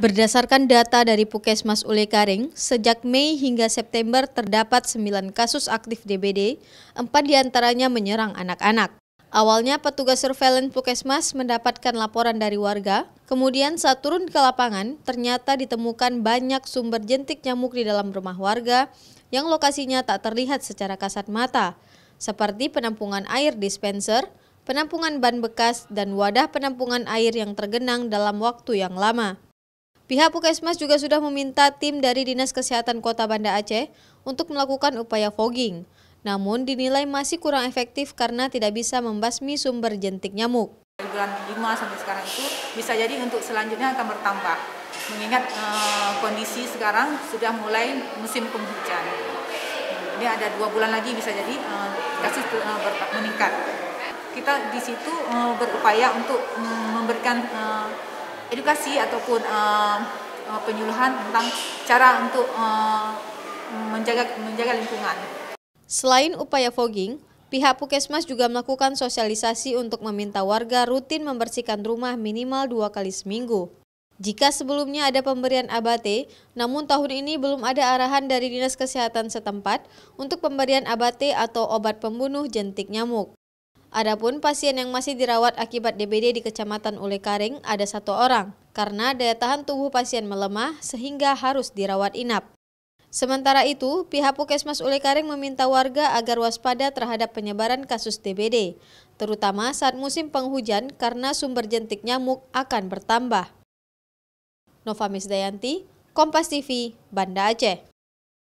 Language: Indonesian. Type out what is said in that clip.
Berdasarkan data dari Pukesmas Ulekaring, sejak Mei hingga September terdapat 9 kasus aktif DBD, 4 diantaranya menyerang anak-anak. Awalnya petugas surveillance Pukesmas mendapatkan laporan dari warga, kemudian saat turun ke lapangan ternyata ditemukan banyak sumber jentik nyamuk di dalam rumah warga yang lokasinya tak terlihat secara kasat mata, seperti penampungan air dispenser, penampungan ban bekas, dan wadah penampungan air yang tergenang dalam waktu yang lama. Pihak Puskesmas juga sudah meminta tim dari Dinas Kesehatan Kota Banda Aceh untuk melakukan upaya fogging. Namun dinilai masih kurang efektif karena tidak bisa membasmi sumber jentik nyamuk. Dari bulan 5 sampai sekarang itu bisa jadi untuk selanjutnya akan bertambah. Mengingat e, kondisi sekarang sudah mulai musim penghujan. Ini ada dua bulan lagi bisa jadi e, kasus e, eh, ber, meningkat. Kita di situ e, berupaya untuk e, memberikan e, edukasi ataupun uh, penyuluhan tentang cara untuk uh, menjaga menjaga lingkungan. Selain upaya fogging, pihak Pukesmas juga melakukan sosialisasi untuk meminta warga rutin membersihkan rumah minimal dua kali seminggu. Jika sebelumnya ada pemberian abate, namun tahun ini belum ada arahan dari Dinas Kesehatan setempat untuk pemberian abate atau obat pembunuh jentik nyamuk. Adapun pasien yang masih dirawat akibat DBD di Kecamatan Ulekaring ada satu orang, karena daya tahan tubuh pasien melemah sehingga harus dirawat inap. Sementara itu, pihak Puskesmas Ulekaring meminta warga agar waspada terhadap penyebaran kasus DBD, terutama saat musim penghujan karena sumber jentik nyamuk akan bertambah. Nova Misdayanti, Kompas TV, Banda Aceh.